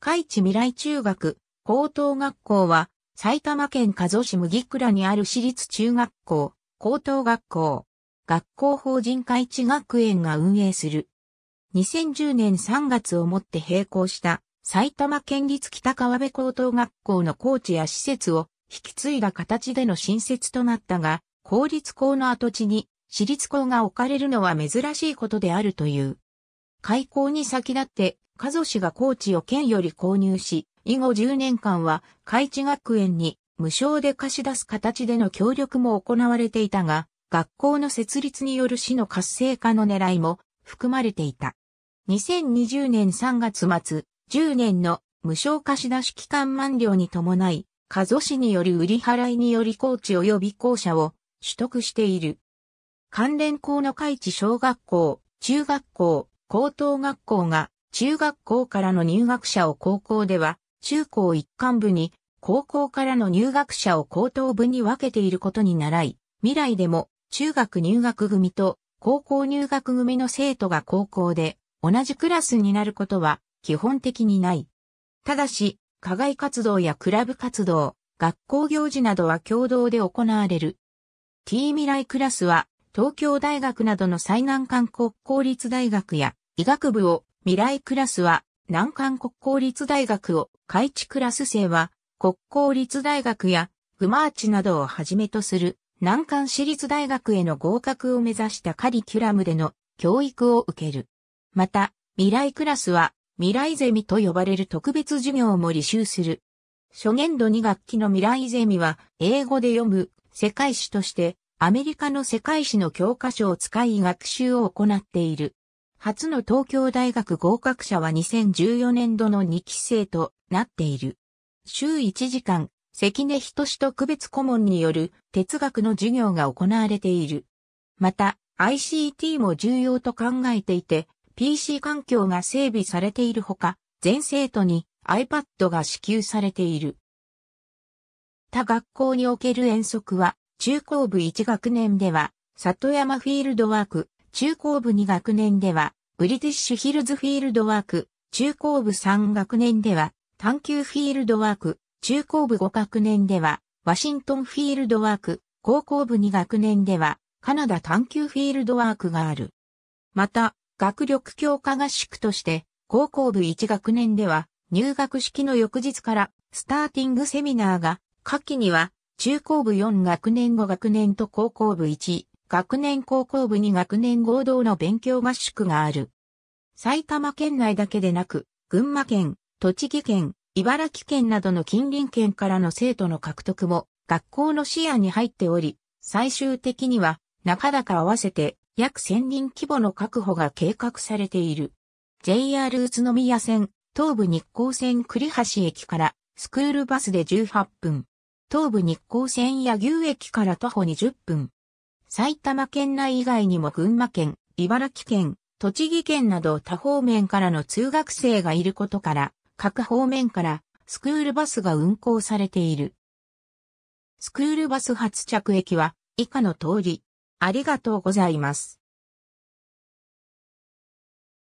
海地未来中学、高等学校は、埼玉県加須市麦倉にある私立中学校、高等学校、学校法人海地学園が運営する。2010年3月をもって閉校した埼玉県立北川辺高等学校の校地や施設を引き継いだ形での新設となったが、公立校の跡地に私立校が置かれるのは珍しいことであるという。開校に先立って和義が高知を県より購入し、以後10年間は、海地学園に無償で貸し出す形での協力も行われていたが、学校の設立による市の活性化の狙いも含まれていた。2020年3月末、10年の無償貸し出し期間満了に伴い、加須市による売り払いにより高知及び校舎を取得している。関連校の海地小学校、中学校、高等学校が中学校からの入学者を高校では、中高一貫部に、高校からの入学者を高等部に分けていることに習い、未来でも中学入学組と高校入学組の生徒が高校で同じクラスになることは基本的にない。ただし、課外活動やクラブ活動、学校行事などは共同で行われる。T 未来クラスは東京大学などの最難関国公立大学や医学部を未来クラスは、難関国公立大学を、開智クラス生は、国公立大学や、グマーチなどをはじめとする、難関私立大学への合格を目指したカリキュラムでの教育を受ける。また、未来クラスは、未来ゼミと呼ばれる特別授業も履修する。初年度2学期の未来ゼミは、英語で読む世界史として、アメリカの世界史の教科書を使い学習を行っている。初の東京大学合格者は2014年度の2期生となっている。週1時間、関根仁志区別顧問による哲学の授業が行われている。また、ICT も重要と考えていて、PC 環境が整備されているほか、全生徒に iPad が支給されている。他学校における遠足は、中高部1学年では、里山フィールドワーク、中高部2学年では、ブリティッシュヒルズフィールドワーク、中高部3学年では、探求フィールドワーク、中高部5学年では、ワシントンフィールドワーク、高校部2学年では、カナダ探求フィールドワークがある。また、学力強化合宿として、高校部1学年では、入学式の翌日から、スターティングセミナーが、下記には、中高部4学年5学年と高校部1、学年高校部に学年合同の勉強合宿がある。埼玉県内だけでなく、群馬県、栃木県、茨城県などの近隣県からの生徒の獲得も学校の視野に入っており、最終的には中高合わせて約1000人規模の確保が計画されている。JR 宇都宮線、東武日光線栗橋駅からスクールバスで18分、東武日光線柳牛駅から徒歩20分、埼玉県内以外にも群馬県、茨城県、栃木県など多方面からの通学生がいることから、各方面からスクールバスが運行されている。スクールバス発着駅は以下の通り、ありがとうございます。